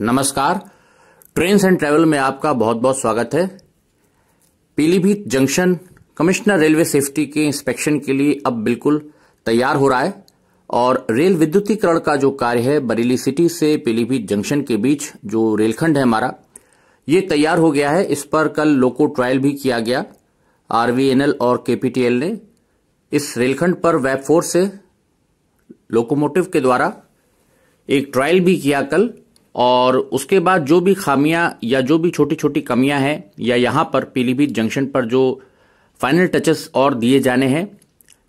नमस्कार train and travel में आपका बहुत बहुत स्वागत है Pilibhit junction commissioner railway safety के इंस्पेक्शन के लिए अब बिल्कुल तैयार हो रहा है और रेल विद्युतीकरण का जो कार्य है बरेली सिटी से पीलीभीत जंक्शन के बीच जो रेलखंड है हमारा ये तैयार हो गया है इस पर कल लोको ट्रायल भी किया गया आरवीएनएल और केपीटीएल ने इस रेलखंड पर वेब फोर से लोकोमोटिव के द्वारा एक ट्रायल भी किया कल और उसके बाद जो भी खामियां या जो भी छोटी छोटी कमियां हैं या यहां पर पीलीभीत जंक्शन पर जो फाइनल टचेस और दिए जाने हैं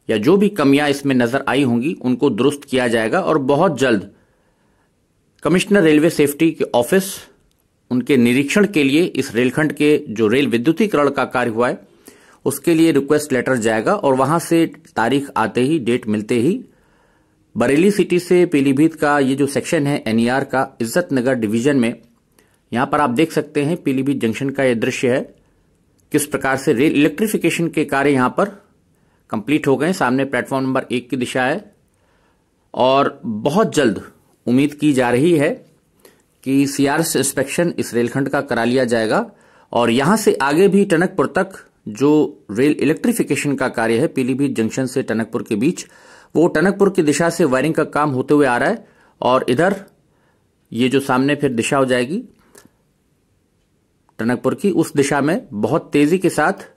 या जो भी कमियां इसमें नज़र आई होंगी उनको दुरुस्त किया जाएगा और बहुत जल्द कमिश्नर रेलवे सेफ्टी के ऑफिस उनके निरीक्षण के लिए इस रेलखंड के जो रेल विद्युतीकरण का कार्य हुआ है उसके लिए रिक्वेस्ट लेटर जाएगा और वहां से तारीख आते ही डेट मिलते ही बरेली सिटी से पीलीभीत का ये जो सेक्शन है एनईआर e का इज्जत नगर डिवीजन में यहां पर आप देख सकते हैं पीलीभीत जंक्शन का यह दृश्य है किस प्रकार से रेल इलेक्ट्रिफिकेशन के कार्य यहां पर कंप्लीट हो गए सामने प्लेटफॉर्म नंबर एक की दिशा है और बहुत जल्द उम्मीद की जा रही है कि सीआरएस इंस्पेक्शन इस रेलखंड का करा लिया जाएगा और यहां से आगे भी टनकपुर तक जो रेल इलेक्ट्रिफिकेशन का कार्य है पीलीभीत जंक्शन से टनकपुर के बीच वो टनकपुर की दिशा से वायरिंग का काम होते हुए आ रहा है और इधर ये जो सामने फिर दिशा हो जाएगी टनकपुर की उस दिशा में बहुत तेजी के साथ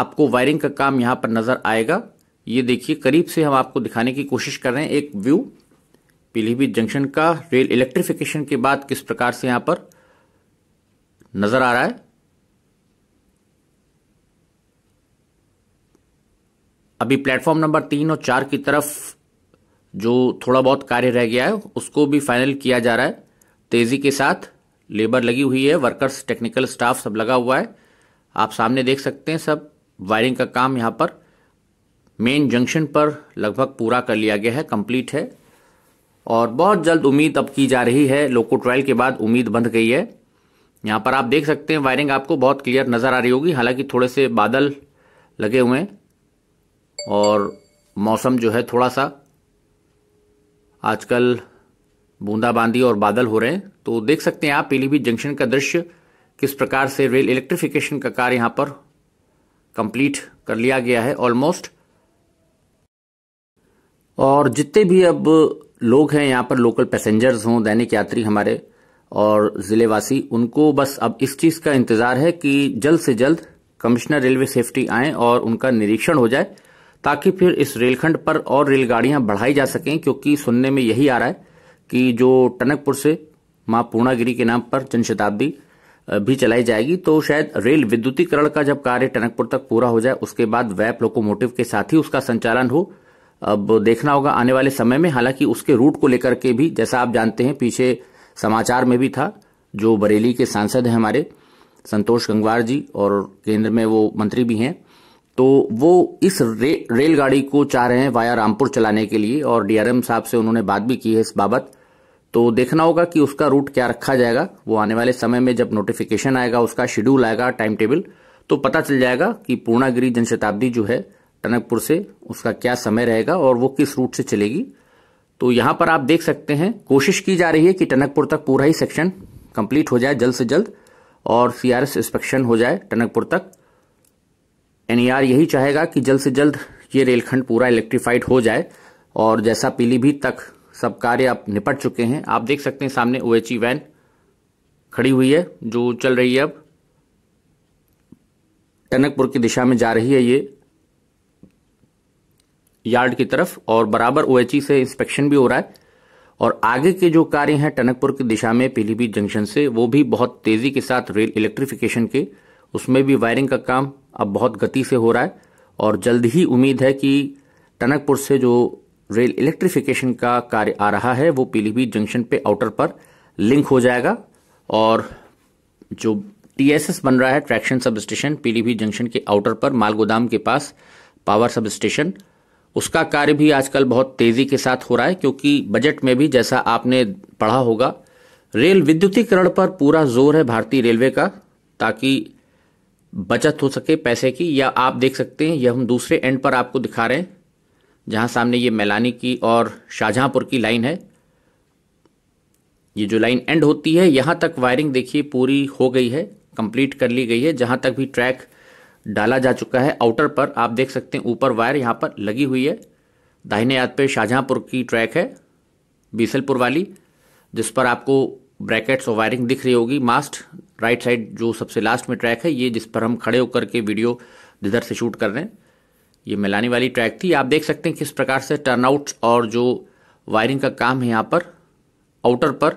आपको वायरिंग का काम यहां पर नजर आएगा ये देखिए करीब से हम आपको दिखाने की कोशिश कर रहे हैं एक व्यू पीलीभीत जंक्शन का रेल इलेक्ट्रिफिकेशन के बाद किस प्रकार से यहां पर नजर आ रहा है अभी प्लेटफॉर्म नंबर तीन और चार की तरफ जो थोड़ा बहुत कार्य रह गया है उसको भी फाइनल किया जा रहा है तेज़ी के साथ लेबर लगी हुई है वर्कर्स टेक्निकल स्टाफ सब लगा हुआ है आप सामने देख सकते हैं सब वायरिंग का काम यहाँ पर मेन जंक्शन पर लगभग पूरा कर लिया गया है कंप्लीट है और बहुत जल्द उम्मीद अब की जा रही है लोको ट्रायल के बाद उम्मीद बंध गई है यहाँ पर आप देख सकते हैं वायरिंग आपको बहुत क्लियर नज़र आ रही होगी हालांकि थोड़े से बादल लगे हुए हैं और मौसम जो है थोड़ा सा आजकल बूंदाबांदी और बादल हो रहे हैं तो देख सकते हैं आप पीलीभीत जंक्शन का दृश्य किस प्रकार से रेल इलेक्ट्रिफिकेशन का कार्य यहां पर कंप्लीट कर लिया गया है ऑलमोस्ट और जितने भी अब लोग हैं यहां पर लोकल पैसेंजर्स हों दैनिक यात्री हमारे और जिलेवासी उनको बस अब इस चीज़ का इंतज़ार है कि जल्द से जल्द कमिश्नर रेलवे सेफ्टी आए और उनका निरीक्षण हो जाए ताकि फिर इस रेलखंड पर और रेलगाड़ियां बढ़ाई जा सकें क्योंकि सुनने में यही आ रहा है कि जो टनकपुर से मां पूर्णागिरी के नाम पर जनशताब्दी भी चलाई जाएगी तो शायद रेल विद्युतीकरण का जब कार्य टनकपुर तक पूरा हो जाए उसके बाद वैप लोकोमोटिव के साथ ही उसका संचालन हो अब देखना होगा आने वाले समय में हालांकि उसके रूट को लेकर के भी जैसा आप जानते हैं पीछे समाचार में भी था जो बरेली के सांसद हैं हमारे संतोष गंगवार जी और केंद्र में वो मंत्री भी हैं तो वो इस रे, रेलगाड़ी को चाह रहे हैं वाया रामपुर चलाने के लिए और डीआरएम साहब से उन्होंने बात भी की है इस बाबत तो देखना होगा कि उसका रूट क्या रखा जाएगा वो आने वाले समय में जब नोटिफिकेशन आएगा उसका शेड्यूल आएगा टाइम टेबल तो पता चल जाएगा कि पूर्णागिरी जनशताब्दी जो है टनकपुर से उसका क्या समय रहेगा और वो किस रूट से चलेगी तो यहाँ पर आप देख सकते हैं कोशिश की जा रही है कि टनकपुर तक पूरा ही सेक्शन कंप्लीट हो जाए जल्द से जल्द और सीआरएस इंस्पेक्शन हो जाए टनकपुर तक एनईआर यही चाहेगा कि जल्द से जल्द ये रेलखंड पूरा इलेक्ट्रीफाइड हो जाए और जैसा पीलीभीत तक सब कार्य अब निपट चुके हैं आप देख सकते हैं सामने ओ वैन खड़ी हुई है जो चल रही है अब टनकपुर की दिशा में जा रही है ये यार्ड की तरफ और बराबर ओ से इंस्पेक्शन भी हो रहा है और आगे के जो कार्य हैं टनकपुर की दिशा में पीलीभीत जंक्शन से वो भी बहुत तेजी के साथ रेल इलेक्ट्रिफिकेशन के उसमें भी वायरिंग का काम अब बहुत गति से हो रहा है और जल्द ही उम्मीद है कि टनकपुर से जो रेल इलेक्ट्रिफिकेशन का कार्य आ रहा है वो पीलीभीत जंक्शन पे आउटर पर लिंक हो जाएगा और जो टीएसएस बन रहा है traction substation Pilibhit junction के आउटर पर माल गोदाम के पास पावर सब स्टेशन उसका कार्य भी आजकल बहुत तेजी के साथ हो रहा है क्योंकि बजट में भी जैसा आपने पढ़ा होगा रेल विद्युतीकरण पर पूरा जोर है भारतीय रेलवे का ताकि बचत हो सके पैसे की या आप देख सकते हैं यह हम दूसरे एंड पर आपको दिखा रहे हैं जहां सामने ये मैलानी की और शाहजहांपुर की लाइन है ये जो लाइन एंड होती है यहां तक वायरिंग देखिए पूरी हो गई है कंप्लीट कर ली गई है जहां तक भी ट्रैक डाला जा चुका है आउटर पर आप देख सकते हैं ऊपर वायर यहां पर लगी हुई है दाहिने याद पे शाहजहांपुर की ट्रैक है बीसलपुर वाली जिस पर आपको ब्रैकेट्स और वायरिंग दिख रही होगी मास्ट राइट साइड जो सबसे लास्ट में ट्रैक है ये जिस पर हम खड़े होकर के वीडियो जिधर से शूट कर रहे हैं ये मिलाने वाली ट्रैक थी आप देख सकते हैं किस प्रकार से आउट और जो वायरिंग का काम है यहाँ पर आउटर पर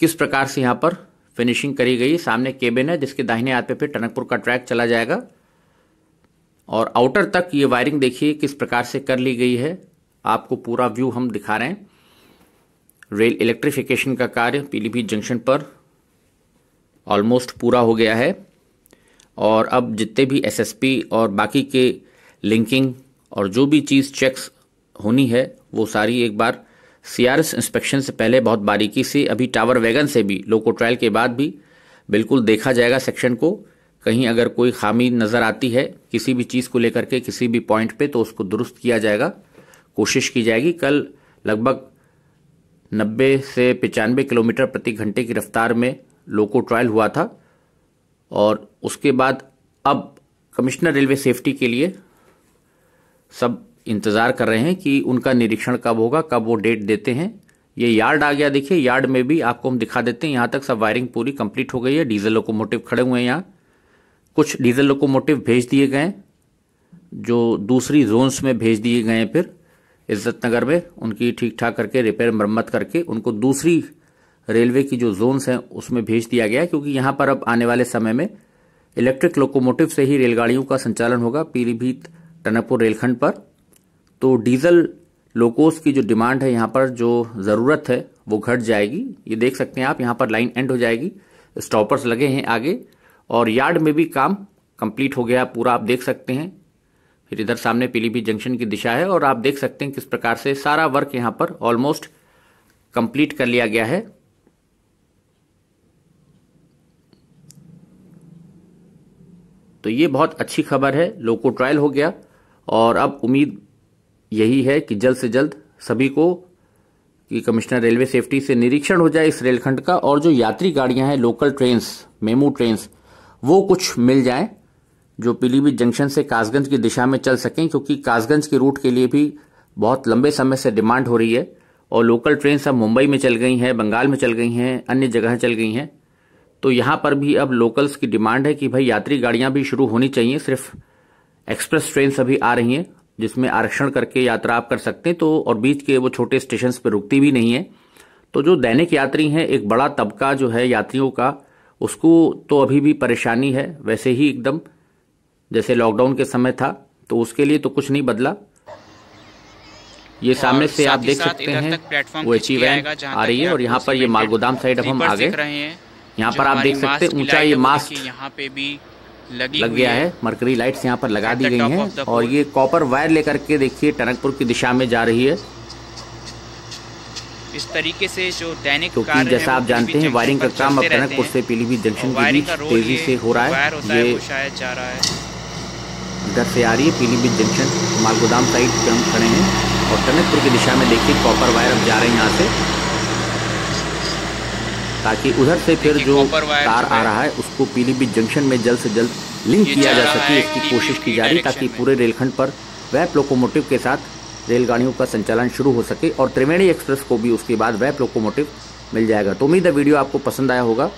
किस प्रकार से यहाँ पर फिनिशिंग करी गई सामने केबिन है जिसके दाहिने हाथ पे फिर टनकपुर का ट्रैक चला जाएगा और आउटर तक ये वायरिंग देखिए किस प्रकार से कर ली गई है आपको पूरा व्यू हम दिखा रहे हैं रेल इलेक्ट्रिफिकेशन का कार्य पीलीभीत जंक्शन पर ऑलमोस्ट पूरा हो गया है और अब जितने भी एसएसपी और बाकी के लिंकिंग और जो भी चीज़ चेक्स होनी है वो सारी एक बार सीआरएस इंस्पेक्शन से पहले बहुत बारीकी से अभी टावर वैगन से भी लोको ट्रायल के बाद भी बिल्कुल देखा जाएगा सेक्शन को कहीं अगर कोई खामी नज़र आती है किसी भी चीज़ को लेकर के किसी भी पॉइंट पे तो उसको दुरुस्त किया जाएगा कोशिश की जाएगी कल लगभग 90 से पचानवे किलोमीटर प्रति घंटे की रफ्तार में लोको ट्रायल हुआ था और उसके बाद अब कमिश्नर रेलवे सेफ्टी के लिए सब इंतज़ार कर रहे हैं कि उनका निरीक्षण कब होगा कब वो डेट देते हैं ये यार्ड आ गया देखिए यार्ड में भी आपको हम दिखा देते हैं यहाँ तक सब वायरिंग पूरी कंप्लीट हो गई है डीजल लोकोमोटिव खड़े हुए हैं यहाँ कुछ डीजल लोकोमोटिव भेज दिए गए जो दूसरी जोन्स में भेज दिए गए फिर इज्जत नगर में उनकी ठीक ठाक करके रिपेयर मरम्मत करके उनको दूसरी रेलवे की जो जोन्स हैं उसमें भेज दिया गया क्योंकि यहाँ पर अब आने वाले समय में इलेक्ट्रिक लोकोमोटिव से ही रेलगाड़ियों का संचालन होगा पीलीभीत टनकपुर रेलखंड पर तो डीजल लोकोस की जो डिमांड है यहाँ पर जो ज़रूरत है वो घट जाएगी ये देख सकते हैं आप यहाँ पर लाइन एंड हो जाएगी स्टॉपर्स लगे हैं आगे और यार्ड में भी काम कंप्लीट हो गया पूरा आप देख सकते हैं फिर इधर सामने पीलीभीत जंक्शन की दिशा है और आप देख सकते हैं किस प्रकार से सारा वर्क यहाँ पर ऑलमोस्ट कंप्लीट कर लिया गया है तो ये बहुत अच्छी खबर है लोको ट्रायल हो गया और अब उम्मीद यही है कि जल्द से जल्द सभी को कि कमिश्नर रेलवे सेफ्टी से निरीक्षण हो जाए इस रेलखंड का और जो यात्री गाड़ियां हैं लोकल ट्रेन्स मेमू ट्रेन्स वो कुछ मिल जाए जो पीलीभीत जंक्शन से कासगंज की दिशा में चल सकें क्योंकि कासगंज के रूट के लिए भी बहुत लंबे समय से डिमांड हो रही है और लोकल ट्रेन अब मुंबई में चल गई हैं बंगाल में चल गई हैं अन्य जगह चल गई हैं तो यहां पर भी अब लोकल्स की डिमांड है कि भाई यात्री गाड़ियां भी शुरू होनी चाहिए सिर्फ एक्सप्रेस ट्रेन सभी आ रही हैं जिसमें आरक्षण करके यात्रा आप कर सकते हैं तो और बीच के वो छोटे स्टेशन पर रुकती भी नहीं है तो जो दैनिक यात्री हैं एक बड़ा तबका जो है यात्रियों का उसको तो अभी भी परेशानी है वैसे ही एकदम जैसे लॉकडाउन के समय था तो उसके लिए तो कुछ नहीं बदला ये सामने से आप देख सकते हैं वो एची e आ रही है और यहाँ पर ये मालगोदाम साइड अब हम आ गए यहाँ पर आप देख सकते हैं ऊंचा ये मास्क यहाँ पे भी लगी लग गया है मरकरी लाइट्स यहाँ पर लगा दी गई हैं और ये कॉपर वायर लेकर के देखिए टनकपुर की दिशा में जा रही है इस तरीके से जो दैनिक तो जैसा आप जानते हैं वायरिंग का काम अब टनकपुर से पीलीभीत जंक्शन के बीच तेजी से हो रहा है ये इधर से आ रही है पीलीभीत जंक्शन गोदाम साइड पर हम खड़े हैं और टनकपुर की दिशा में देखिए कॉपर वायर अब जा रहे हैं यहाँ से ताकि उधर से फिर जो तार आ रहा है उसको पीलीभीत जंक्शन में जल्द से जल्द लिंक किया जा सके इसकी कोशिश की जा रही ताकि पूरे रेलखंड पर वैप लोकोमोटिव के साथ रेलगाड़ियों का संचालन शुरू हो सके और त्रिवेणी एक्सप्रेस को भी उसके बाद वैप लोकोमोटिव मिल जाएगा तो उम्मीद है वीडियो आपको पसंद आया होगा